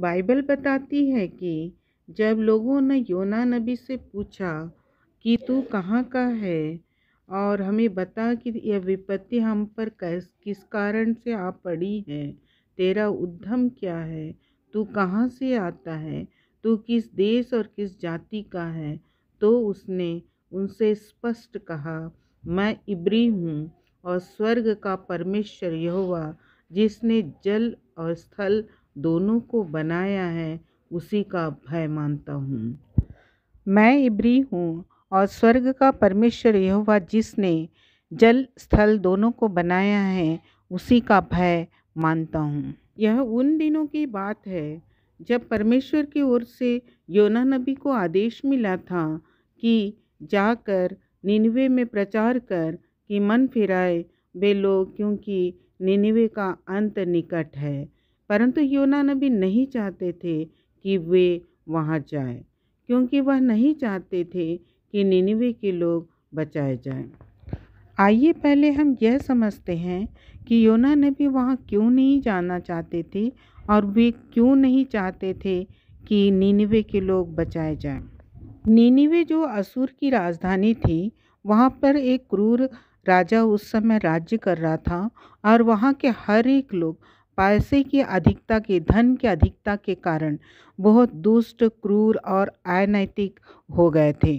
Bible बताती है कि जब लोगों ने योना नबी से पूछा कि तू कहाँ का है और हमें बता कि यह विपत्ति हम पर कैस किस कारण से आ पड़ी है तेरा उद्यम क्या है तू कहाँ से आता है तू किस देश और किस जाति का है तो उसने उनसे स्पष्ट कहा मैं इब्री हूँ और स्वर्ग का परमेश्वर यहोवा जिसने जल और स्थल दोनों को बनाया है उसी का भय मानता हूँ मैं इब्री हूँ और स्वर्ग का परमेश्वर यहोवा जिसने जल स्थल दोनों को बनाया है उसी का भय मानता हूँ यह उन दिनों की बात है जब परमेश्वर की ओर से योना नबी को आदेश मिला था कि जाकर निनवे में प्रचार कर कि मन फिराए वे लोग क्योंकि निनवे का अंत निकट है परंतु योना नबी नहीं चाहते थे कि वे वहाँ जाएं क्योंकि वह नहीं चाहते थे कि निनिवे के लोग बचाए जाएं। आइए पहले हम यह समझते हैं कि योना नबी वहाँ क्यों नहीं जाना चाहते थे और वे क्यों नहीं चाहते थे कि नीनिवे के लोग बचाए जाएं। नीनिवे जो असूर की राजधानी थी वहाँ पर एक क्रूर राजा उस समय राज्य कर रहा था और वहाँ के हर एक लोग पैसे की अधिकता के धन की अधिकता के कारण बहुत दुष्ट क्रूर और अनैतिक हो गए थे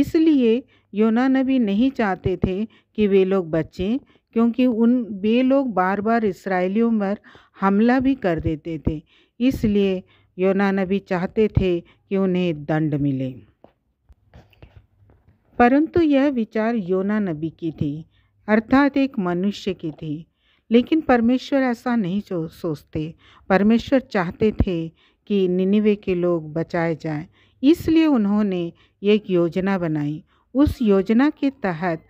इसलिए योना नबी नहीं चाहते थे कि वे लोग बचें क्योंकि उन वे लोग बार बार इसराइलियों पर हमला भी कर देते थे इसलिए योना नबी चाहते थे कि उन्हें दंड मिले परंतु यह विचार योना नबी की थी अर्थात एक मनुष्य की थी लेकिन परमेश्वर ऐसा नहीं सोचते परमेश्वर चाहते थे कि निनिवे के लोग बचाए जाएं इसलिए उन्होंने एक योजना बनाई उस योजना के तहत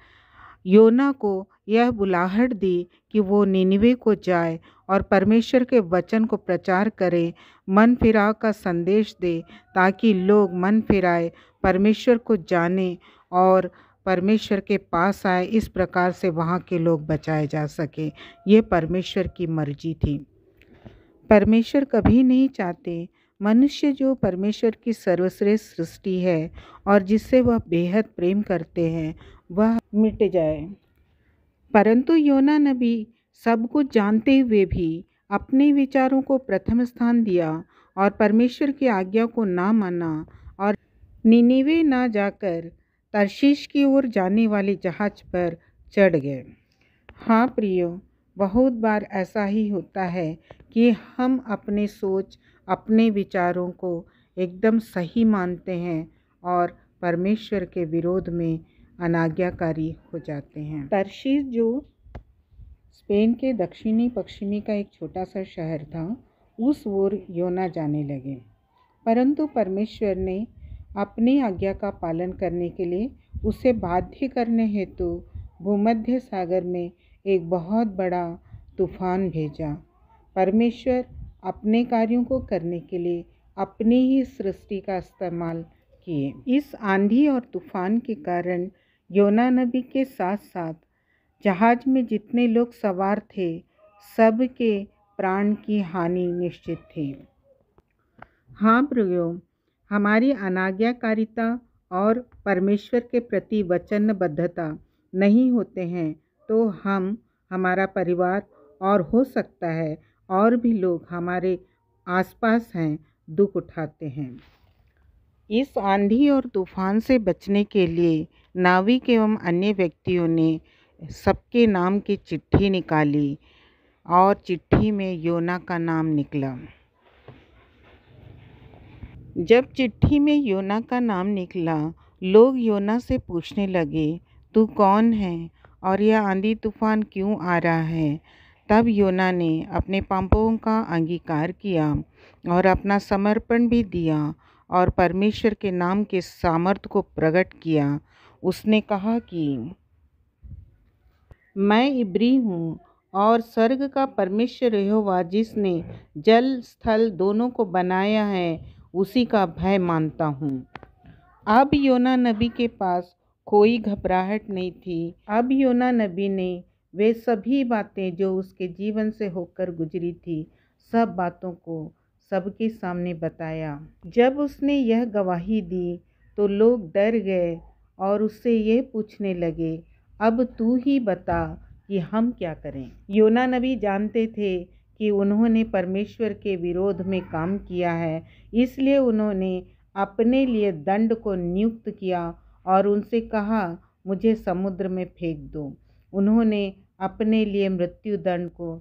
योना को यह बुलाहट दी कि वो निनिवे को जाए और परमेश्वर के वचन को प्रचार करे मन फिराव का संदेश दे ताकि लोग मन फिराए परमेश्वर को जाने और परमेश्वर के पास आए इस प्रकार से वहाँ के लोग बचाए जा सके ये परमेश्वर की मर्जी थी परमेश्वर कभी नहीं चाहते मनुष्य जो परमेश्वर की सर्वश्रेष्ठ सृष्टि है और जिससे वह बेहद प्रेम करते हैं वह मिट जाए परंतु योना नबी सब कुछ जानते हुए भी अपने विचारों को प्रथम स्थान दिया और परमेश्वर की आज्ञा को ना माना और निनिवे ना जाकर तरशीश की ओर जाने वाले जहाज़ पर चढ़ गए हाँ प्रियो बहुत बार ऐसा ही होता है कि हम अपने सोच अपने विचारों को एकदम सही मानते हैं और परमेश्वर के विरोध में अनाज्ञाकारी हो जाते हैं तरशीश जो स्पेन के दक्षिणी पश्चिमी का एक छोटा सा शहर था उस ओर योना जाने लगे परंतु परमेश्वर ने अपनी आज्ञा का पालन करने के लिए उसे बाध्य करने हेतु भूमध्य सागर में एक बहुत बड़ा तूफान भेजा परमेश्वर अपने कार्यों को करने के लिए अपनी ही सृष्टि का इस्तेमाल किए इस आंधी और तूफान के कारण योना नबी के साथ साथ जहाज में जितने लोग सवार थे सब के प्राण की हानि निश्चित थी हाँ प्रयोग हमारी अनाज्ञाकारिता और परमेश्वर के प्रति वचनबद्धता नहीं होते हैं तो हम हमारा परिवार और हो सकता है और भी लोग हमारे आसपास हैं दुख उठाते हैं इस आंधी और तूफान से बचने के लिए नाविक एवं अन्य व्यक्तियों ने सबके नाम की चिट्ठी निकाली और चिट्ठी में योना का नाम निकला जब चिट्ठी में योना का नाम निकला लोग योना से पूछने लगे तू कौन है और यह आंधी तूफान क्यों आ रहा है तब योना ने अपने पापों का अंगीकार किया और अपना समर्पण भी दिया और परमेश्वर के नाम के सामर्थ्य को प्रकट किया उसने कहा कि मैं इब्री हूँ और स्वर्ग का परमेश्वर यहोवा जिसने जल स्थल दोनों को बनाया है उसी का भय मानता हूँ अब योना नबी के पास कोई घबराहट नहीं थी अब योना नबी ने वे सभी बातें जो उसके जीवन से होकर गुजरी थी सब बातों को सबके सामने बताया जब उसने यह गवाही दी तो लोग डर गए और उससे यह पूछने लगे अब तू ही बता कि हम क्या करें योना नबी जानते थे कि उन्होंने परमेश्वर के विरोध में काम किया है इसलिए उन्होंने अपने लिए दंड को नियुक्त किया और उनसे कहा मुझे समुद्र में फेंक दो उन्होंने अपने लिए मृत्यु दंड को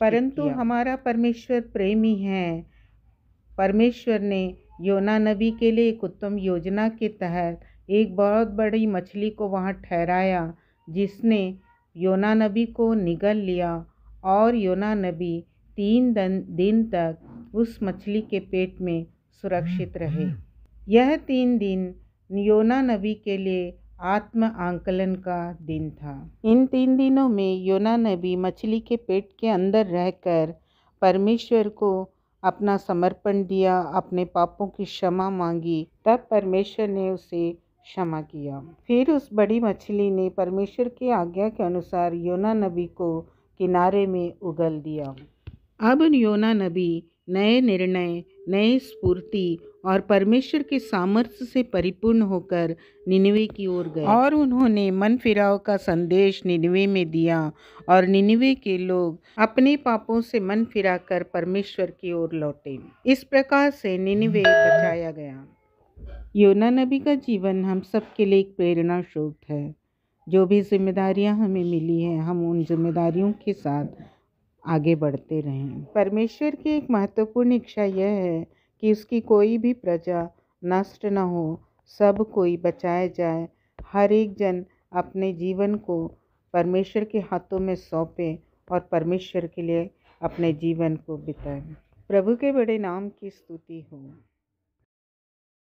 परंतु हमारा परमेश्वर प्रेमी है परमेश्वर ने योना नबी के लिए एक उत्तम योजना के तहत एक बहुत बड़ी मछली को वहाँ ठहराया जिसने योना नबी को निगल लिया और योना नबी तीन दिन तक उस मछली के पेट में सुरक्षित रहे यह तीन दिन योना नबी के लिए आत्म आंकलन का दिन था इन तीन दिनों में योना नबी मछली के पेट के अंदर रहकर परमेश्वर को अपना समर्पण दिया अपने पापों की क्षमा मांगी तब परमेश्वर ने उसे क्षमा किया फिर उस बड़ी मछली ने परमेश्वर की आज्ञा के अनुसार योना नबी को किनारे में उगल दिया अब योना नबी नए निर्णय नए स्फूर्ति और परमेश्वर के सामर्थ्य से परिपूर्ण होकर निनवे की ओर गए और उन्होंने मन फिराव का संदेश निनवे में दिया और निनवे के लोग अपने पापों से मन फिराकर परमेश्वर की ओर लौटे इस प्रकार से निनवे बचाया गया योना नबी का जीवन हम सब के लिए एक प्रेरणा स्रोत है जो भी जिम्मेदारियां हमें मिली हैं हम उन जिम्मेदारियों के साथ आगे बढ़ते रहें परमेश्वर की एक महत्वपूर्ण इच्छा यह है कि उसकी कोई भी प्रजा नष्ट न हो सब कोई बचाया जाए हर एक जन अपने जीवन को परमेश्वर के हाथों में सौंपे और परमेश्वर के लिए अपने जीवन को बिताए प्रभु के बड़े नाम की स्तुति हो